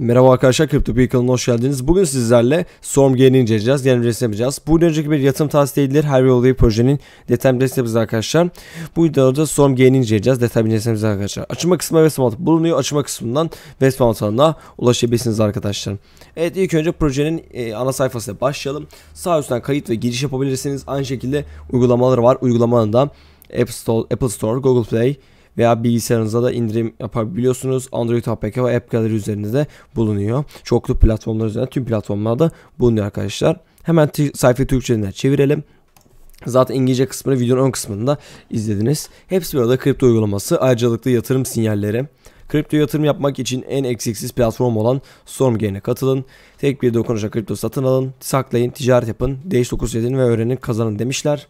Merhaba arkadaşlar Crypto Beacle'ın hoş geldiniz. Bugün sizlerle Storm Gain'i inceleyeceğiz. Yani resim yapacağız. Bu önceki bir yatırım tavsiye değildir, Her yollayı projenin detaylı destekimiz arkadaşlar. Bu videoda Storm Gain'i inceleyeceğiz. Detaylı destekimiz arkadaşlar. Açılma kısmı Westmount bulunuyor. Açılma kısmından Westmount alanına ulaşabilirsiniz arkadaşlar. Evet ilk önce projenin e, ana sayfasına başlayalım. Sağ üstten kayıt ve giriş yapabilirsiniz. Aynı şekilde uygulamaları var. Uygulamanın da App Store, Apple Store, Google Play, veya bilgisayarınıza da indirim yapabiliyorsunuz. Android APK ve App Gallery üzerinde de bulunuyor. Çoklu platformlar üzerinde tüm platformlarda bulunuyor arkadaşlar. Hemen sayfayı Türkçe'den çevirelim. Zaten İngilizce kısmını videonun ön kısmında izlediniz. Hepsi bir arada kripto uygulaması, ayrıcalıklı yatırım sinyalleri. Kripto yatırım yapmak için en eksiksiz platform olan Stormgain'e katılın. Tek bir dokunuşla kripto satın alın, saklayın, ticaret yapın, değiş dokuz edin ve öğrenin kazanın demişler.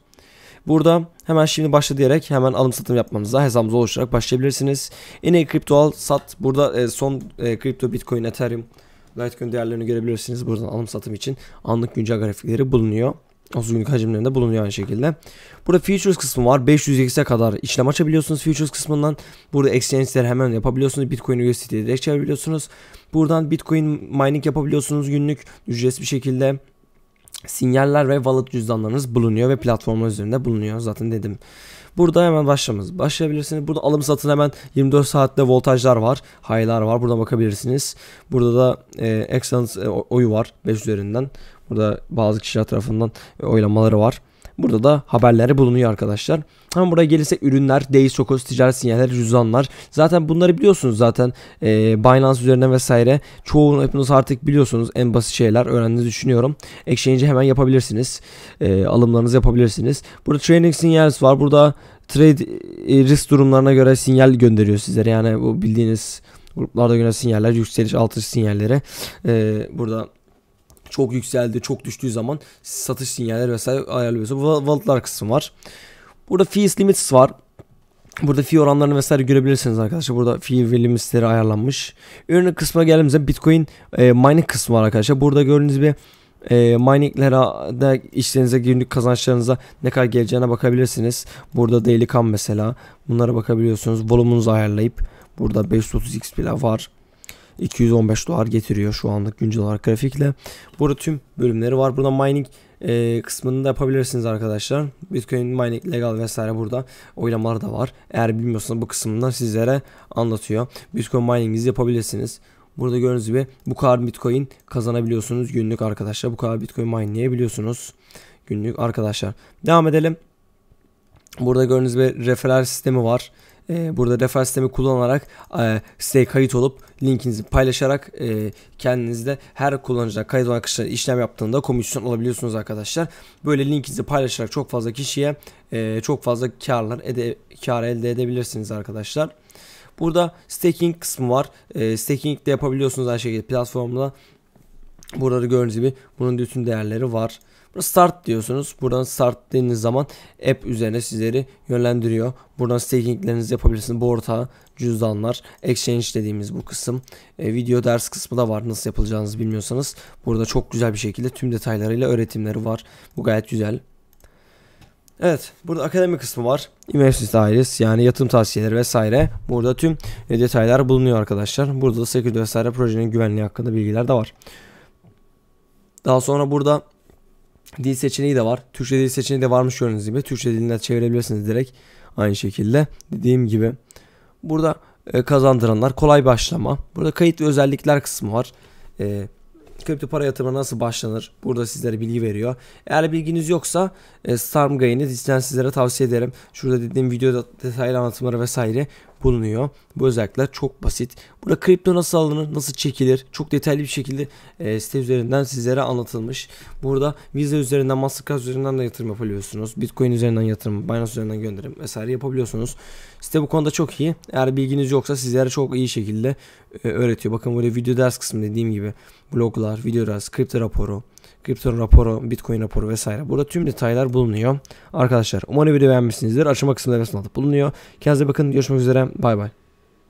Burada hemen şimdi başla diyerek hemen alım satım yapmamıza hesabımızı oluşturarak başlayabilirsiniz. Yine kripto al sat. Burada e, son e, kripto bitcoin ethereum Litecoin değerlerini görebilirsiniz. Buradan alım satım için anlık güncel grafikleri bulunuyor. 30 günlük hacimlerinde bulunuyor aynı şekilde. Burada futures kısmı var. 500x'e kadar işlem açabiliyorsunuz futures kısmından. Burada exchange'ler hemen yapabiliyorsunuz. Bitcoin USDT'ye direkt çevirebiliyorsunuz. Buradan Bitcoin mining yapabiliyorsunuz günlük ücretsiz bir şekilde sinyaller ve wallet cüzdanlarınız bulunuyor ve platformlar üzerinde bulunuyor zaten dedim. Burada hemen başlamız Başlayabilirsiniz. Burada alım satın hemen 24 saatte voltajlar var. Haylar var. Burada bakabilirsiniz. Burada da e, excellence e, oyu var 5 üzerinden. Burada bazı kişiler tarafından e, oylamaları var. Burada da haberleri bulunuyor arkadaşlar. Hemen buraya gelirse ürünler, Days, Sokos, ticaret sinyaller, cüzdanlar. Zaten bunları biliyorsunuz zaten e, Binance üzerine vesaire. Çoğunu hepiniz artık biliyorsunuz en basit şeyler öğrendiğinizi düşünüyorum. Exchange'i hemen yapabilirsiniz. E, alımlarınızı yapabilirsiniz. Burada trading sinyals var. Burada trade e, risk durumlarına göre sinyal gönderiyor sizlere. Yani bu bildiğiniz gruplarda göre sinyaller, yükseliş, artış sinyalleri. E, burada çok yükseldi, çok düştüğü zaman satış sinyalleri vesaire ayarlıyorsunuz. Bu walletlar kısmı var. Burada fees limits var. Burada fee oranlarını vesaire görebilirsiniz arkadaşlar. Burada fee ve limitleri ayarlanmış. Ürün kısmına geldiğimizde Bitcoin e, mining kısmı var arkadaşlar. Burada gördüğünüz gibi e, mininglere işlerinize günlük kazançlarınıza ne kadar geleceğine bakabilirsiniz. Burada daily cam mesela. Bunlara bakabiliyorsunuz. Volumunuzu ayarlayıp burada 530 XP var. 215 dolar getiriyor şu anlık güncel olarak grafikle. Burada tüm bölümleri var. Burada mining e, kısmını da yapabilirsiniz arkadaşlar. Bitcoin mining legal vesaire burada oylamalar da var. Eğer bilmiyorsanız bu kısımdan sizlere anlatıyor. Bitcoin mining'inizi yapabilirsiniz. Burada gördüğünüz gibi bu kadar bitcoin kazanabiliyorsunuz günlük arkadaşlar. Bu kadar bitcoin mineleyebiliyorsunuz günlük arkadaşlar. Devam edelim. Burada gördüğünüz gibi referral sistemi var. Ee, burada refer sistemi kullanarak e, siteye kayıt olup linkinizi paylaşarak e, kendinizde her kullanıcıdan kayıt olan kişiler işlem yaptığında komisyon alabiliyorsunuz arkadaşlar. Böyle linkinizi paylaşarak çok fazla kişiye e, çok fazla karlar ede, kar elde edebilirsiniz arkadaşlar. Burada staking kısmı var. E, staking de yapabiliyorsunuz aynı şekilde platformda. Burada gördüğünüz gibi bunun bütün değerleri var. Burada Start diyorsunuz. Buradan start dediğiniz zaman app üzerine sizleri yönlendiriyor. Buradan stakinglerinizi yapabilirsiniz. Bu orta cüzdanlar, exchange dediğimiz bu kısım. E, video ders kısmı da var. Nasıl yapılacağınızı bilmiyorsanız burada çok güzel bir şekilde tüm detaylarıyla öğretimleri var. Bu gayet güzel. Evet burada akademi kısmı var. Üniversite ailesi yani yatırım tavsiyeleri vesaire. Burada tüm e, detaylar bulunuyor arkadaşlar. Burada da security vesaire projenin güvenliği hakkında bilgiler de var. Daha sonra burada dil seçeneği de var. Türkçe dil seçeneği de varmış gördüğünüz gibi. Türkçe diline çevirebilirsiniz direkt. Aynı şekilde dediğim gibi. Burada e, kazandıranlar kolay başlama. Burada kayıt ve özellikler kısmı var. E, kripto para yatırımına nasıl başlanır? Burada sizlere bilgi veriyor. Eğer bilginiz yoksa e, Storm Gain'i sizlere tavsiye ederim. Şurada dediğim videoda detaylı anlatımları vesaire bulunuyor. Bu özellikler çok basit. Burada kripto nasıl alınır, nasıl çekilir çok detaylı bir şekilde e, site üzerinden sizlere anlatılmış. Burada Visa üzerinden, Mastercard üzerinden de yatırım yapabiliyorsunuz. Bitcoin üzerinden yatırım, Binance üzerinden gönderim vesaire yapabiliyorsunuz. Site bu konuda çok iyi. Eğer bilginiz yoksa sizlere çok iyi şekilde e, öğretiyor. Bakın burada video ders kısmı dediğim gibi bloglar, video ders, kripto raporu, kripto raporu, bitcoin raporu vesaire. Burada tüm detaylar bulunuyor. Arkadaşlar umarım video beğenmişsinizdir. Açılma kısmında resmi bulunuyor. Kendinize bakın. Görüşmek üzere. Bay bay.